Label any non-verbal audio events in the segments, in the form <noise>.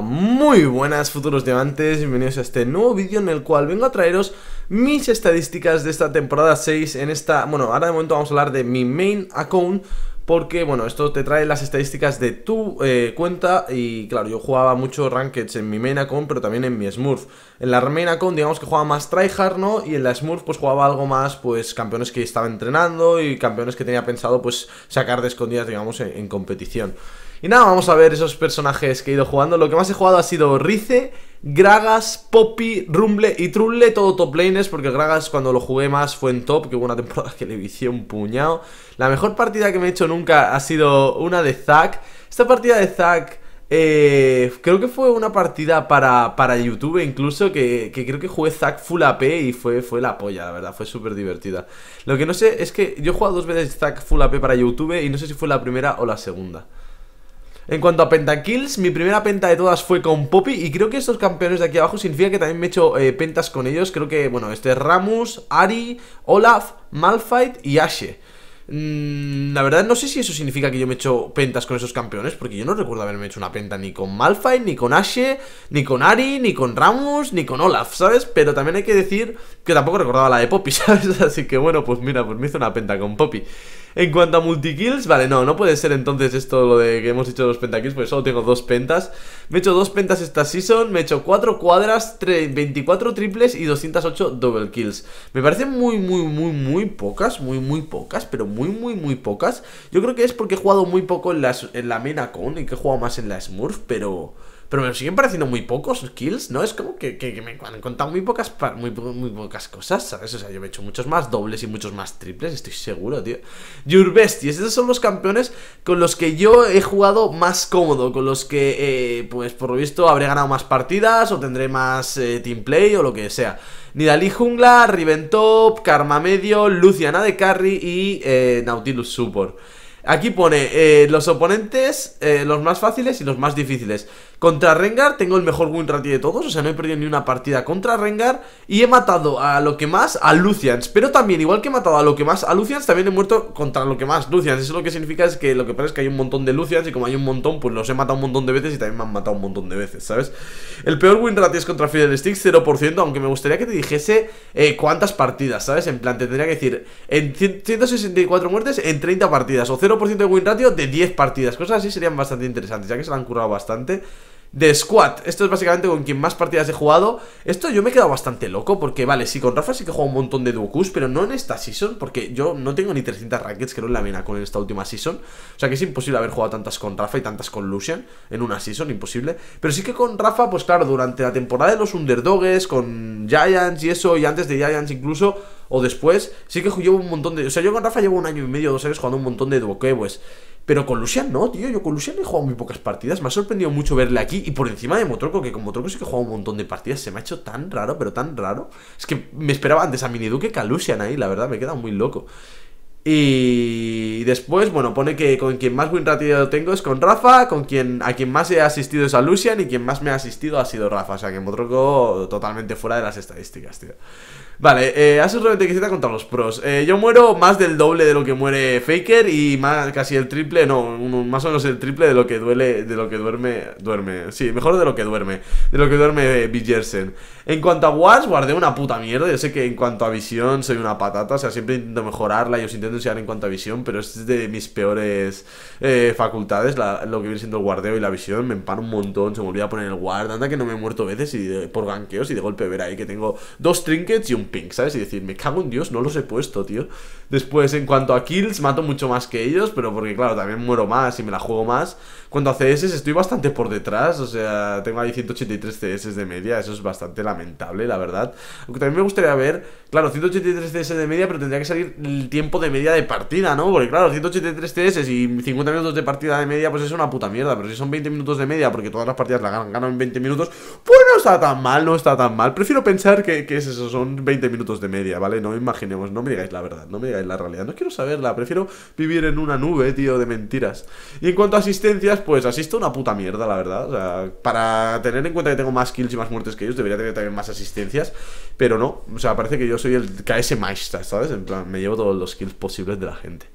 Muy buenas futuros diamantes, bienvenidos a este nuevo vídeo en el cual vengo a traeros mis estadísticas de esta temporada 6 en esta, bueno, ahora de momento vamos a hablar de mi main account porque, bueno, esto te trae las estadísticas de tu eh, cuenta y, claro, yo jugaba mucho rankeds en mi main account, pero también en mi Smurf. En la main account, digamos que jugaba más tryhard, ¿no? Y en la Smurf, pues jugaba algo más, pues, campeones que estaba entrenando y campeones que tenía pensado, pues, sacar de escondidas, digamos, en competición. Y nada, vamos a ver esos personajes que he ido jugando. Lo que más he jugado ha sido Rice, Gragas, Poppy, Rumble y Trulle, todo top laners, porque Gragas cuando lo jugué más fue en top, que hubo una <laughs> temporada que le un puñado. La mejor partida que me he hecho nunca ha sido una de Zack. Esta partida de Zack... Eh, creo que fue una partida para, YouTube incluso que, creo que jugué Zack Full AP y fue, fue la polla, la verdad, fue súper divertida. Lo que no sé es que yo he jugado dos veces Zack Full AP para YouTube y no sé si fue la primera o la segunda. En cuanto a pentakills, mi primera penta de todas fue con Poppy y creo que estos campeones de aquí abajo significa que también me he hecho eh, pentas con ellos. Creo que, bueno, este es Ramus, Ari, Olaf, Malphite y Ashe. Mm, la verdad no sé si eso significa que yo me he hecho pentas con esos campeones, porque yo no recuerdo haberme hecho una penta ni con Malphite, ni con Ashe, ni con Ari, ni con Ramus, ni con Olaf, ¿sabes? Pero también hay que decir que tampoco recordaba la de Poppy, <laughs> ¿sabes? Así que bueno, pues mira, pues me hizo una penta con Poppy. En cuanto a multikills, vale, no, no puede ser entonces esto lo de que hemos hecho los pentakills, porque solo tengo dos pentas. Me he hecho dos pentas esta season, me he hecho cuatro cuadras, 24 triples y 208 double kills. Me parecen muy, muy, muy, muy pocas, muy, muy pocas, pero muy, muy, muy pocas. Yo creo que es porque he jugado muy poco en, las, en la Mena Con y que he jugado más en la Smurf, pero pero me siguen pareciendo muy pocos kills, ¿no? Es como que, me han contado muy pocas, muy, pocas cosas, ¿sabes? O sea, yo me he hecho muchos más dobles y muchos más triples, estoy seguro, tío. Your Besties, esos son los campeones con los que yo he jugado más cómodo, con los que, eh, pues, por lo visto, habré ganado más partidas o tendré más eh, team play o lo que sea. Nidalí jungla, Riven top, Karma medio, Luciana de carry y eh, Nautilus support. Aquí pone los oponentes, los más fáciles y los más difíciles. Contra Rengar tengo el mejor win ratio de todos, o sea, no he perdido ni una partida contra Rengar. Y he matado a lo que más a Lucians, pero también, igual que he matado a lo que más a Lucians, también he muerto contra lo que más Lucians. Eso lo que significa es que lo que pasa es que hay un montón de Lucians y como hay un montón, pues los he matado un montón de veces y también me han matado un montón de veces, ¿sabes? El peor win rate es contra Fidel Sticks, 0%, aunque me gustaría que te dijese eh, cuántas partidas, ¿sabes? En plan, te tendría que decir, en 164 muertes en 30 partidas o 0% de win ratio de 10 partidas. Cosas así serían bastante interesantes, ya que se han curado bastante de squad. Esto es básicamente con quien más partidas he jugado. Esto yo me he quedado bastante loco porque, vale, sí, con Rafa sí que juego un montón de Dukus, pero no en esta season porque yo no tengo ni 300 rackets, creo, en la mina con esta última season. O sea que es imposible haber jugado tantas con Rafa y tantas con Lucian en una season, imposible. Pero sí que con Rafa, pues claro, durante la temporada de los Underdogs, con Giants y eso, y antes de Giants incluso o después, sí que llevo un montón de. O sea, yo con Rafa llevo un año y medio, dos años jugando un montón de pues... Pero con Lucian no, tío. Yo con Lucian he jugado muy pocas partidas. Me ha sorprendido mucho verle aquí. Y por encima de Motroco, que con Motroco sí que he jugado un montón de partidas. Se me ha hecho tan raro, pero tan raro. Es que me esperaba antes a Duque que a Lucian ahí, la verdad. Me queda muy loco. Y después, bueno, pone que con quien más buen ratio tengo es con Rafa, con quien a quien más he asistido es a Lucian y quien más me ha asistido ha sido Rafa. O sea que me troco totalmente fuera de las estadísticas, tío. Vale, eh, que 97 contra los pros. Eh, yo muero más del doble de lo que muere Faker y más, casi el triple, no, más o menos el triple de lo que duele, de lo que duerme, duerme. Sí, mejor de lo que duerme, de lo que duerme Villersen eh, En cuanto a Wars, guardé una puta mierda. Yo sé que en cuanto a visión soy una patata, o sea, siempre intento mejorarla y os intento en cuanto a visión, pero es de mis peores eh, facultades, lo que viene siendo el guardeo y la visión. Me empano un montón, se me olvida poner el guard. Anda que no me he muerto veces y por ganqueos y de golpe ver ahí que tengo dos trinkets y un pink, ¿sabes? Y decir, me cago en Dios, no los he puesto, tío. Después, en cuanto a kills, mato mucho más que ellos, pero porque, claro, también muero más y me la juego más. Cuando a CS estoy bastante por detrás, o sea, tengo ahí 183 CS de media, eso es bastante lamentable, la verdad. Aunque también me gustaría ver, claro, 183 CS de media, pero tendría que salir el tiempo de media de partida, ¿no? Porque claro, 183 TS y 50 minutos de partida de media, pues es una puta mierda. Pero si son 20 minutos de media, porque todas las partidas la ganan, en 20 minutos, pues no está tan mal, no está tan mal. Prefiero pensar que, es eso, son 20 minutos de media, ¿vale? No imaginemos, no me digáis la verdad, no me digáis la realidad. No quiero saberla, prefiero vivir en una nube, tío, de mentiras. Y en cuanto a asistencias, pues asisto una puta mierda, la verdad. O sea, para tener en cuenta que tengo más kills y más muertes que ellos, debería tener también más asistencias. Pero no, o sea, parece que yo soy el KS Maestra, ¿sabes? En plan, me llevo todos los kills posibles de la gente.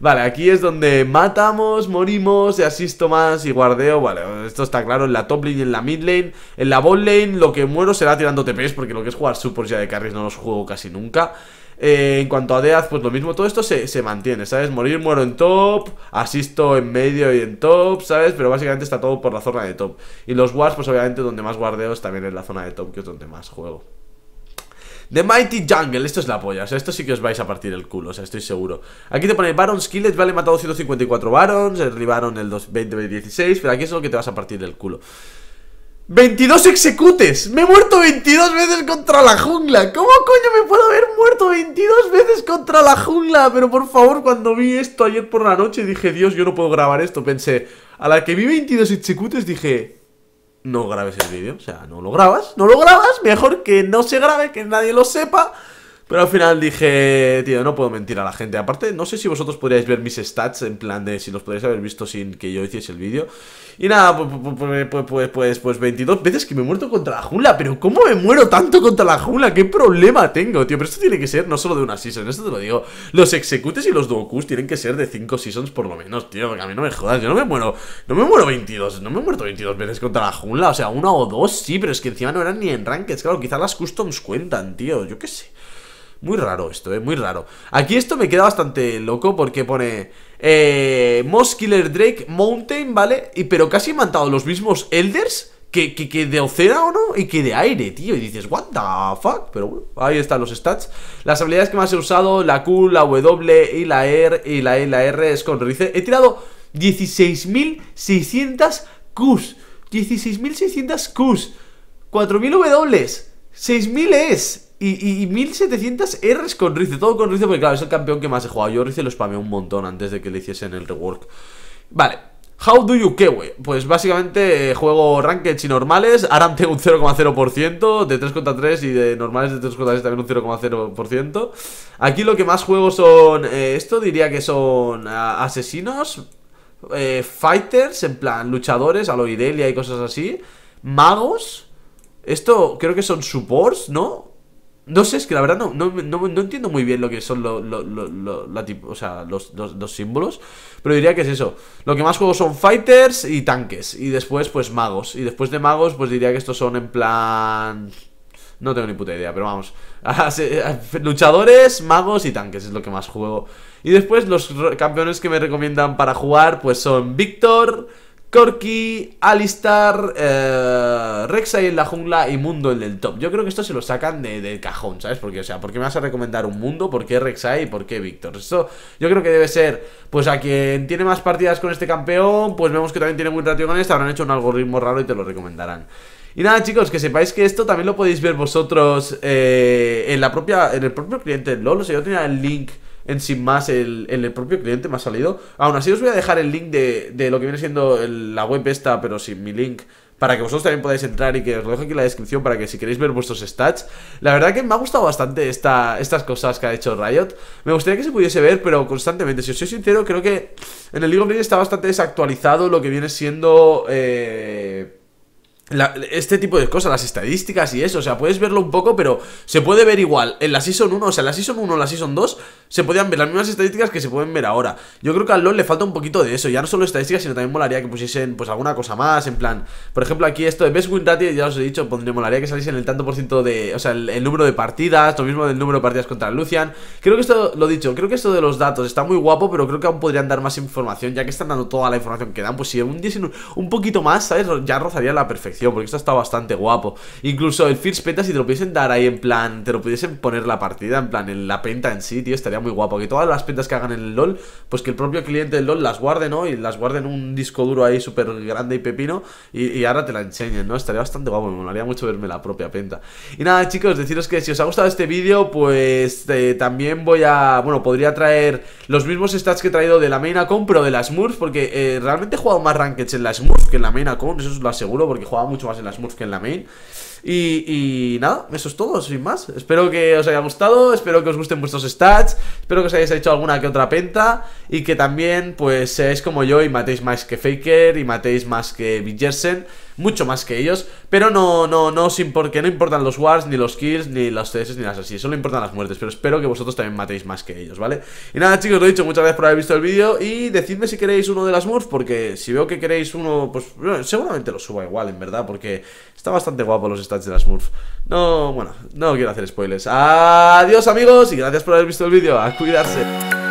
Vale, aquí es donde matamos, morimos, asisto más y guardeo. Vale, esto está claro en la top lane y en la mid lane. En la bot lane lo que muero será tirando TPs, porque lo que es jugar supports ya de carries no los juego casi nunca. Eh, en cuanto a Death, pues lo mismo, todo esto se, mantiene, ¿sabes? Morir, muero en top, asisto en medio y en top, ¿sabes? Pero básicamente está todo por la zona de top. Y los wars, pues obviamente donde más guardeos también en la zona de top, que es donde más juego. The Mighty Jungle, esto es la polla, o sea, esto sí que os vais a partir el culo, o sea, estoy seguro Aquí te pone Baron Skillet, vale, he matado 154 Barons, derribaron el 2016 Pero aquí es lo que te vas a partir el culo 22 executes Me he muerto 22 veces contra la jungla ¿Cómo coño me puedo haber muerto 22 veces contra la jungla? Pero por favor, cuando vi esto ayer por la noche Dije, Dios, yo no puedo grabar esto Pensé, a la que vi 22 executes dije no grabes el vídeo. O sea, no lo grabas, no lo grabas. Mejor que no se grabe, que nadie lo sepa. Pero al final dije, tío, no puedo mentir a la gente. Aparte, no sé si vosotros podríais ver mis stats en plan de si los podríais haber visto sin que yo hiciese el vídeo. Y nada, pues, pues, pues, pues, 22 veces que me he muerto contra la jungla. Pero ¿cómo me muero tanto contra la jungla? ¿Qué problema tengo, tío? Pero esto tiene que ser no solo de una season, esto te lo digo. Los executes y los duokus tienen que ser de 5 seasons por lo menos, tío. Porque a mí no me jodas, yo no me muero, no me muero 22, no me he muerto 22 veces contra la jungla. O sea, una o dos sí, pero es que encima no eran ni en rankings. Claro, quizás las customs cuentan, tío. Yo qué sé. Muy raro esto, ¿eh? Muy raro. Aquí esto me queda bastante loco porque pone... Eh, Moss Drake Mountain, ¿vale? Y, pero casi he matado los mismos Elders que, que, que ¿o no? y que de aire, tío. Y dices, what the fuck? Pero bueno, ahí están los stats. Las habilidades que más he usado, la Q, la W y la R, y la E, la R es con Rice. He tirado 16.600 Qs. 16.600 Qs. 4.000 W. 6.000 es y, 1700 Rs con Rice, todo con Rice, porque claro, es el campeón que más he jugado. Yo Rice lo spameé un montón antes de que le hiciesen el rework. Vale, How do you wey Pues básicamente eh, juego Ranked y normales Aram un 0,0% De 3 contra 3 y de normales de 3 contra 3 también un 0,0% Aquí lo que más juego son eh, Esto diría que son eh, asesinos Fighters, en plan luchadores A lo y cosas así Magos Esto creo que son supports, ¿no? No sé, es que la verdad no, no, entiendo muy bien lo que son los, los, los, símbolos, pero diría que es eso. Lo que más juego son fighters y tanques, y después pues magos. Y después de magos pues diría que estos son en plan... No tengo ni puta idea, pero vamos. <laughs> Ah, eh, luchadores, magos y tanques es lo que más juego. Y después los campeones que me recomiendan para jugar pues son Víctor... Corky, Alistar, eh, en la jungla y Mundo en el top. Yo creo que esto se lo sacan del de cajón, ¿sabes? Porque, o sea, ¿por qué me vas a recomendar un Mundo? ¿Por qué Rexai ¿Y por qué Víctor? Esto yo creo que debe ser, pues a quien tiene más partidas con este campeón, pues vemos que también tiene muy ratio con este, habrán hecho un algoritmo raro y te lo recomendarán. Y nada chicos, que sepáis que esto también lo podéis ver vosotros eh, en la propia en el propio cliente de LoL, Si yo tenía el link en sin más el, el, propio cliente me ha salido. Aún así os voy a dejar el link de, de lo que viene siendo la web esta, pero sin mi link. Para que vosotros también podáis entrar y que os lo dejo aquí en la descripción para que si queréis ver vuestros stats. La verdad que me ha gustado bastante esta, estas cosas que ha hecho Riot. Me gustaría que se pudiese ver, pero constantemente. Si os soy sincero, creo que en el League of Legends está bastante desactualizado lo que viene siendo... Eh, este tipo de cosas, las estadísticas y eso, o sea, puedes verlo un poco, pero se puede ver igual en la Season 1, o sea, en la Season 1 o la Season 2 se podían ver las mismas estadísticas que se pueden ver ahora. Yo creo que al LoL le falta un poquito de eso, ya no solo estadísticas, sino también molaría que pusiesen pues alguna cosa más, en plan, por ejemplo, aquí esto de best win ratio, ya os he dicho, pues, molaría que saliesen el tanto por ciento de, o sea, el, número de partidas, lo mismo del número de partidas contra Lucian. Creo que esto lo dicho, creo que esto de los datos está muy guapo, pero creo que aún podrían dar más información, ya que están dando toda la información que dan, pues si un un poquito más, ¿sabes? Ya rozaría la perfección, porque esto está bastante guapo. Incluso el First Penta si te lo pudiesen dar ahí en plan, te lo pudiesen poner la partida en plan en la penta en sí, tío, estaría muy guapo. Que todas las pentas que hagan en el LOL, pues que el propio cliente del LOL las guarde, ¿no? Y las guarde en un disco duro ahí súper grande y pepino. Y, ahora te la enseñen, ¿no? Estaría bastante guapo, me molaría mucho verme la propia penta. Y nada, chicos, deciros que si os ha gustado este vídeo, pues eh, también voy a. Bueno, podría traer los mismos stats que he traído de la main account, pero de la Smurf, porque eh, realmente he jugado más rankings en la Smurf que en la main account, eso os lo aseguro, porque jugaba mucho más en la Smurf que en la main. Y, nada, eso es todo, sin más. Espero que os haya gustado, espero que os gusten vuestros stats, espero que os hayáis hecho alguna que otra penta y que también pues seáis como yo y matéis más que Faker y matéis más que Bjergsen mucho más que ellos, pero no, no, no, sin porque no importan los wars, ni los kills, ni los CS, ni las así, solo importan las muertes, pero espero que vosotros también matéis más que ellos, ¿vale? Y nada chicos, lo he dicho, muchas gracias por haber visto el vídeo y decidme si queréis uno de las Murphs, porque si veo que queréis uno, pues seguramente lo suba igual, en verdad, porque está bastante guapo los stats de las Murphs. No, bueno, no quiero hacer spoilers. Adiós amigos y gracias por haber visto el vídeo, a cuidarse.